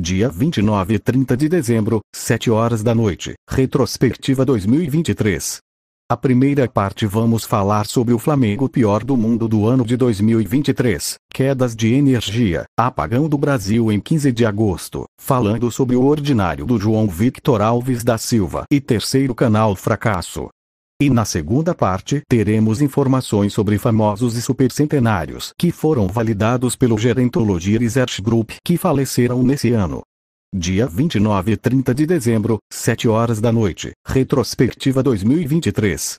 dia 29 e 30 de dezembro, 7 horas da noite, retrospectiva 2023. A primeira parte vamos falar sobre o Flamengo pior do mundo do ano de 2023, quedas de energia, apagão do Brasil em 15 de agosto, falando sobre o ordinário do João Victor Alves da Silva e terceiro canal fracasso, e na segunda parte teremos informações sobre famosos e supercentenários que foram validados pelo Gerontology Research Group que faleceram nesse ano. Dia 29 e 30 de dezembro, 7 horas da noite, retrospectiva 2023.